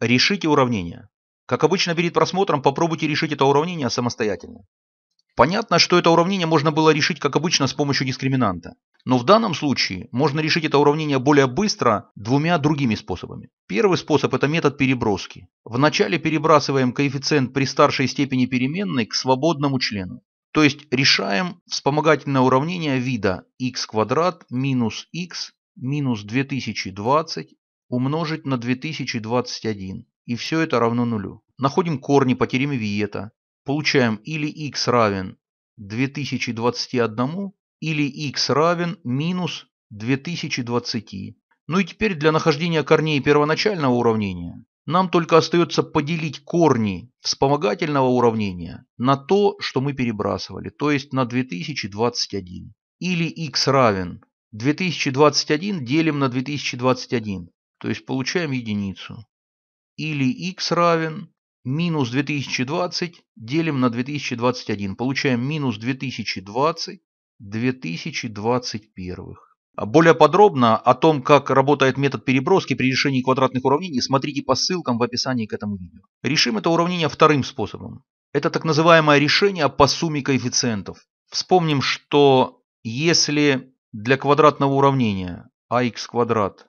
Решите уравнение. Как обычно перед просмотром, попробуйте решить это уравнение самостоятельно. Понятно, что это уравнение можно было решить, как обычно, с помощью дискриминанта. Но в данном случае можно решить это уравнение более быстро двумя другими способами. Первый способ – это метод переброски. Вначале перебрасываем коэффициент при старшей степени переменной к свободному члену. То есть решаем вспомогательное уравнение вида x квадрат минус x минус 2020 умножить на 2021. И все это равно нулю. Находим корни по теореме Виета. Получаем или x равен 2021, или x равен минус 2020. Ну и теперь для нахождения корней первоначального уравнения нам только остается поделить корни вспомогательного уравнения на то, что мы перебрасывали, то есть на 2021. Или x равен 2021 делим на 2021 то есть получаем единицу. Или x равен минус 2020 делим на 2021. Получаем минус 2020 2021. А более подробно о том, как работает метод переброски при решении квадратных уравнений, смотрите по ссылкам в описании к этому видео. Решим это уравнение вторым способом. Это так называемое решение по сумме коэффициентов. Вспомним, что если для квадратного уравнения ax а квадрат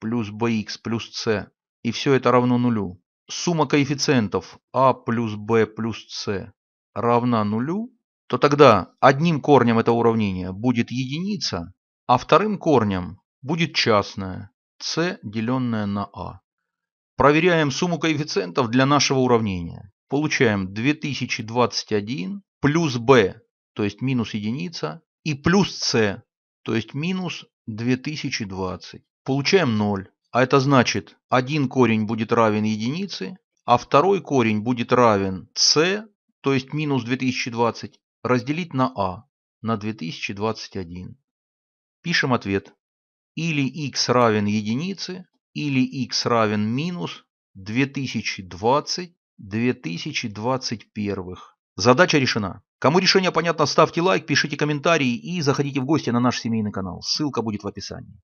плюс bx плюс c. И все это равно нулю. Сумма коэффициентов a а плюс b плюс c равна нулю, то тогда одним корнем этого уравнения будет единица, а вторым корнем будет частное c, деленное на a. А. Проверяем сумму коэффициентов для нашего уравнения. Получаем 2021 плюс b, то есть минус единица, и плюс c, то есть минус 2020. Получаем 0, а это значит, один корень будет равен единице, а второй корень будет равен c, то есть минус 2020, разделить на а, на 2021. Пишем ответ. Или x равен единице, или x равен минус 2020 2021. Задача решена. Кому решение понятно, ставьте лайк, пишите комментарии и заходите в гости на наш семейный канал. Ссылка будет в описании.